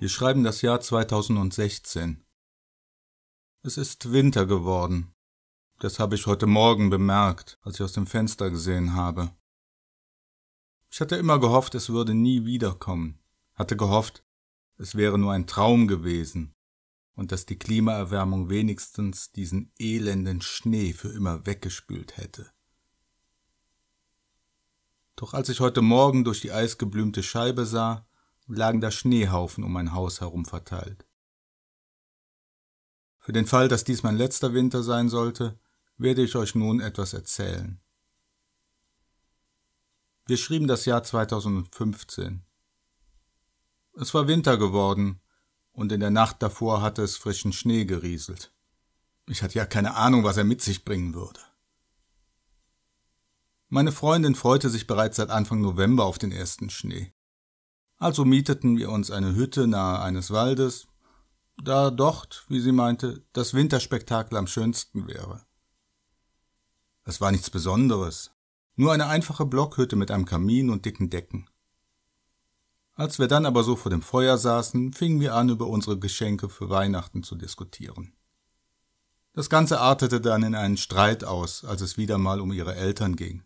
Wir schreiben das Jahr 2016. Es ist Winter geworden. Das habe ich heute Morgen bemerkt, als ich aus dem Fenster gesehen habe. Ich hatte immer gehofft, es würde nie wiederkommen, hatte gehofft, es wäre nur ein Traum gewesen und dass die Klimaerwärmung wenigstens diesen elenden Schnee für immer weggespült hätte. Doch als ich heute Morgen durch die eisgeblümte Scheibe sah, lagen da Schneehaufen um mein Haus herum verteilt. Für den Fall, dass dies mein letzter Winter sein sollte, werde ich euch nun etwas erzählen. Wir schrieben das Jahr 2015. Es war Winter geworden, und in der Nacht davor hatte es frischen Schnee gerieselt. Ich hatte ja keine Ahnung, was er mit sich bringen würde. Meine Freundin freute sich bereits seit Anfang November auf den ersten Schnee. Also mieteten wir uns eine Hütte nahe eines Waldes, da dort, wie sie meinte, das Winterspektakel am schönsten wäre. Es war nichts Besonderes, nur eine einfache Blockhütte mit einem Kamin und dicken Decken. Als wir dann aber so vor dem Feuer saßen, fingen wir an, über unsere Geschenke für Weihnachten zu diskutieren. Das Ganze artete dann in einen Streit aus, als es wieder mal um ihre Eltern ging.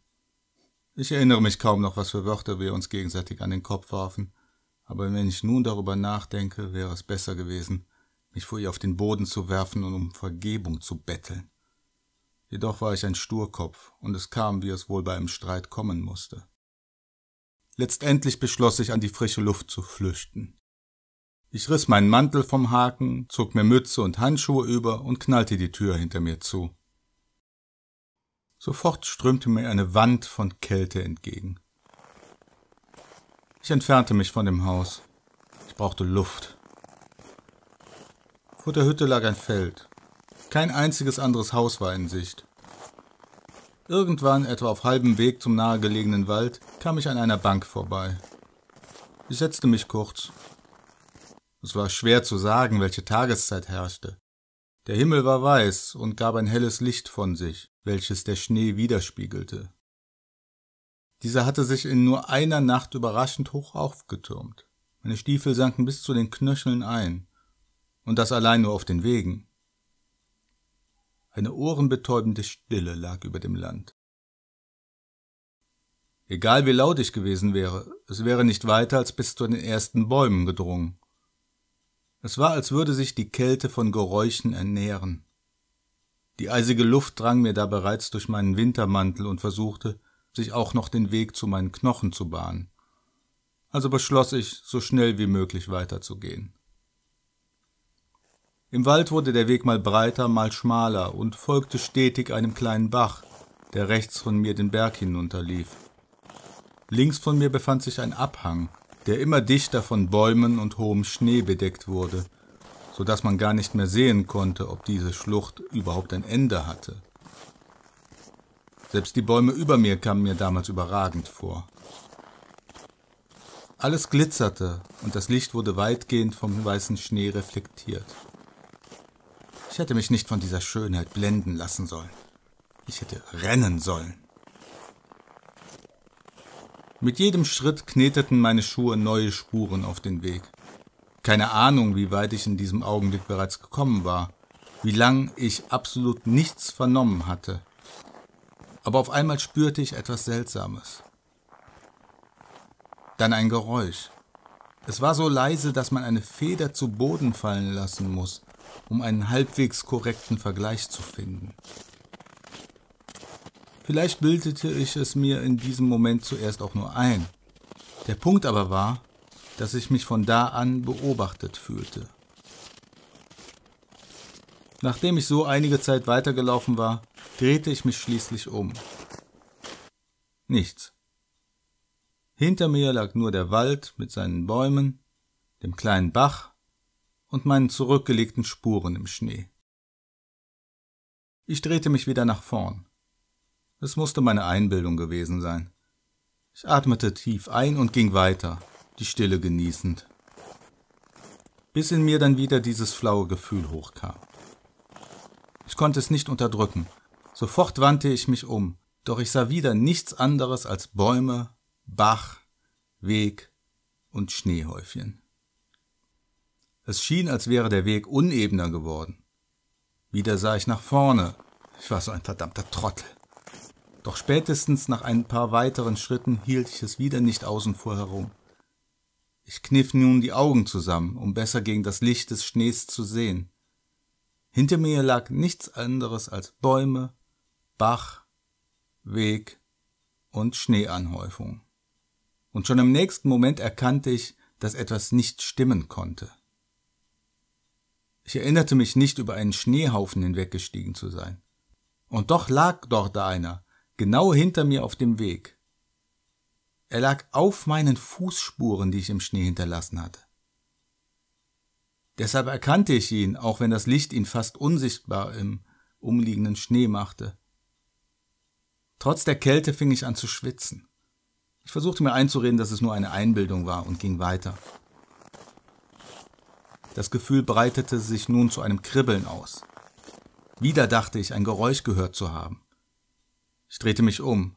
Ich erinnere mich kaum noch, was für Wörter wir uns gegenseitig an den Kopf warfen, aber wenn ich nun darüber nachdenke, wäre es besser gewesen, mich vor ihr auf den Boden zu werfen und um Vergebung zu betteln. Jedoch war ich ein Sturkopf, und es kam, wie es wohl bei einem Streit kommen musste. Letztendlich beschloss ich, an die frische Luft zu flüchten. Ich riss meinen Mantel vom Haken, zog mir Mütze und Handschuhe über und knallte die Tür hinter mir zu. Sofort strömte mir eine Wand von Kälte entgegen. Ich entfernte mich von dem Haus. Ich brauchte Luft. Vor der Hütte lag ein Feld. Kein einziges anderes Haus war in Sicht. Irgendwann, etwa auf halbem Weg zum nahegelegenen Wald, kam ich an einer Bank vorbei. Ich setzte mich kurz. Es war schwer zu sagen, welche Tageszeit herrschte. Der Himmel war weiß und gab ein helles Licht von sich, welches der Schnee widerspiegelte. Dieser hatte sich in nur einer Nacht überraschend hoch aufgetürmt. Meine Stiefel sanken bis zu den Knöcheln ein. Und das allein nur auf den Wegen. Eine ohrenbetäubende Stille lag über dem Land. Egal wie laut ich gewesen wäre, es wäre nicht weiter als bis zu den ersten Bäumen gedrungen. Es war, als würde sich die Kälte von Geräuschen ernähren. Die eisige Luft drang mir da bereits durch meinen Wintermantel und versuchte, sich auch noch den Weg zu meinen Knochen zu bahnen. Also beschloss ich, so schnell wie möglich weiterzugehen. Im Wald wurde der Weg mal breiter, mal schmaler und folgte stetig einem kleinen Bach, der rechts von mir den Berg hinunterlief. Links von mir befand sich ein Abhang, der immer dichter von Bäumen und hohem Schnee bedeckt wurde, so dass man gar nicht mehr sehen konnte, ob diese Schlucht überhaupt ein Ende hatte. Selbst die Bäume über mir kamen mir damals überragend vor. Alles glitzerte und das Licht wurde weitgehend vom weißen Schnee reflektiert. Ich hätte mich nicht von dieser Schönheit blenden lassen sollen. Ich hätte rennen sollen. Mit jedem Schritt kneteten meine Schuhe neue Spuren auf den Weg. Keine Ahnung, wie weit ich in diesem Augenblick bereits gekommen war, wie lang ich absolut nichts vernommen hatte, aber auf einmal spürte ich etwas Seltsames. Dann ein Geräusch. Es war so leise, dass man eine Feder zu Boden fallen lassen muss, um einen halbwegs korrekten Vergleich zu finden. Vielleicht bildete ich es mir in diesem Moment zuerst auch nur ein. Der Punkt aber war, dass ich mich von da an beobachtet fühlte. Nachdem ich so einige Zeit weitergelaufen war, drehte ich mich schließlich um. Nichts. Hinter mir lag nur der Wald mit seinen Bäumen, dem kleinen Bach und meinen zurückgelegten Spuren im Schnee. Ich drehte mich wieder nach vorn. Es musste meine Einbildung gewesen sein. Ich atmete tief ein und ging weiter, die Stille genießend. Bis in mir dann wieder dieses flaue Gefühl hochkam. Ich konnte es nicht unterdrücken, Sofort wandte ich mich um, doch ich sah wieder nichts anderes als Bäume, Bach, Weg und Schneehäufchen. Es schien, als wäre der Weg unebener geworden. Wieder sah ich nach vorne. Ich war so ein verdammter Trottel. Doch spätestens nach ein paar weiteren Schritten hielt ich es wieder nicht außen vor herum. Ich kniff nun die Augen zusammen, um besser gegen das Licht des Schnees zu sehen. Hinter mir lag nichts anderes als Bäume, Bach, Weg und Schneeanhäufung. Und schon im nächsten Moment erkannte ich, dass etwas nicht stimmen konnte. Ich erinnerte mich nicht, über einen Schneehaufen hinweggestiegen zu sein. Und doch lag dort einer, genau hinter mir auf dem Weg. Er lag auf meinen Fußspuren, die ich im Schnee hinterlassen hatte. Deshalb erkannte ich ihn, auch wenn das Licht ihn fast unsichtbar im umliegenden Schnee machte. Trotz der Kälte fing ich an zu schwitzen. Ich versuchte mir einzureden, dass es nur eine Einbildung war und ging weiter. Das Gefühl breitete sich nun zu einem Kribbeln aus. Wieder dachte ich, ein Geräusch gehört zu haben. Ich drehte mich um.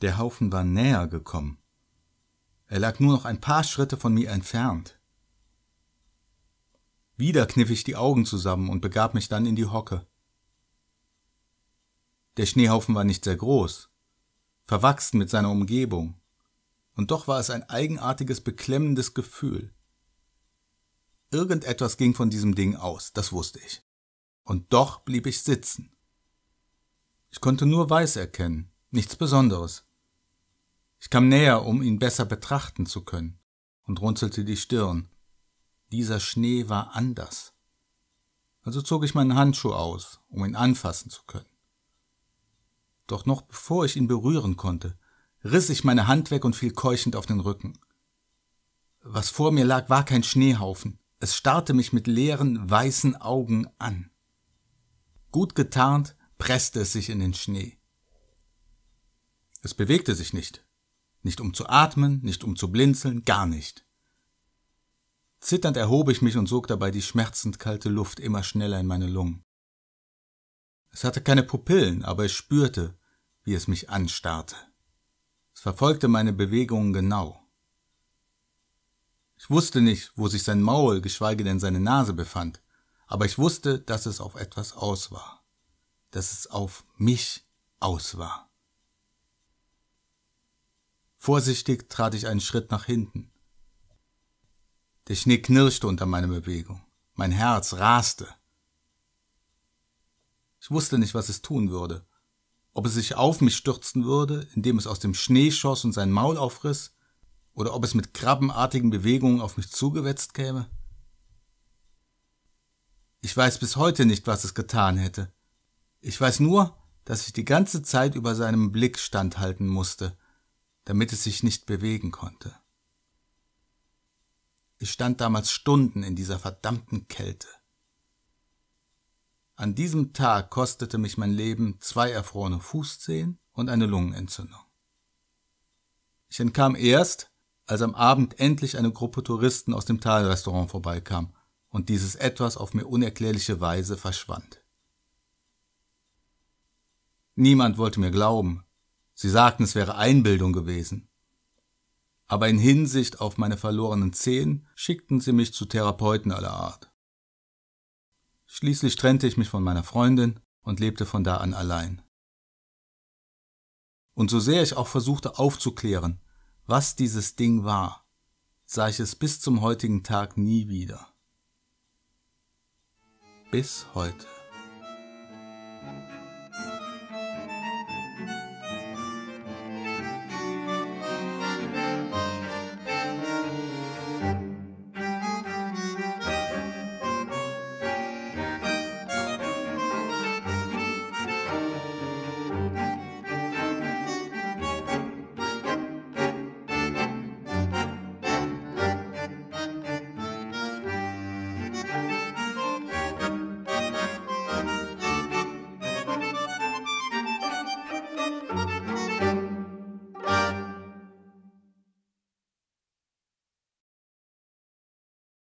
Der Haufen war näher gekommen. Er lag nur noch ein paar Schritte von mir entfernt. Wieder kniff ich die Augen zusammen und begab mich dann in die Hocke. Der Schneehaufen war nicht sehr groß, verwachsen mit seiner Umgebung, und doch war es ein eigenartiges, beklemmendes Gefühl. Irgendetwas ging von diesem Ding aus, das wusste ich. Und doch blieb ich sitzen. Ich konnte nur Weiß erkennen, nichts Besonderes. Ich kam näher, um ihn besser betrachten zu können, und runzelte die Stirn. Dieser Schnee war anders. Also zog ich meinen Handschuh aus, um ihn anfassen zu können. Doch noch bevor ich ihn berühren konnte, riss ich meine Hand weg und fiel keuchend auf den Rücken. Was vor mir lag, war kein Schneehaufen. Es starrte mich mit leeren, weißen Augen an. Gut getarnt presste es sich in den Schnee. Es bewegte sich nicht. Nicht um zu atmen, nicht um zu blinzeln, gar nicht. Zitternd erhob ich mich und sog dabei die schmerzend kalte Luft immer schneller in meine Lungen. Es hatte keine Pupillen, aber ich spürte, wie es mich anstarrte. Es verfolgte meine Bewegungen genau. Ich wusste nicht, wo sich sein Maul, geschweige denn seine Nase befand, aber ich wusste, dass es auf etwas aus war, dass es auf mich aus war. Vorsichtig trat ich einen Schritt nach hinten. Der Schnee knirschte unter meiner Bewegung. Mein Herz raste. Ich wusste nicht, was es tun würde. Ob es sich auf mich stürzen würde, indem es aus dem Schnee schoss und sein Maul aufriss, oder ob es mit krabbenartigen Bewegungen auf mich zugewetzt käme. Ich weiß bis heute nicht, was es getan hätte. Ich weiß nur, dass ich die ganze Zeit über seinem Blick standhalten musste, damit es sich nicht bewegen konnte. Ich stand damals Stunden in dieser verdammten Kälte. An diesem Tag kostete mich mein Leben zwei erfrorene Fußzehen und eine Lungenentzündung. Ich entkam erst, als am Abend endlich eine Gruppe Touristen aus dem Talrestaurant vorbeikam und dieses etwas auf mir unerklärliche Weise verschwand. Niemand wollte mir glauben. Sie sagten, es wäre Einbildung gewesen. Aber in Hinsicht auf meine verlorenen Zehen schickten sie mich zu Therapeuten aller Art. Schließlich trennte ich mich von meiner Freundin und lebte von da an allein. Und so sehr ich auch versuchte aufzuklären, was dieses Ding war, sah ich es bis zum heutigen Tag nie wieder. Bis heute.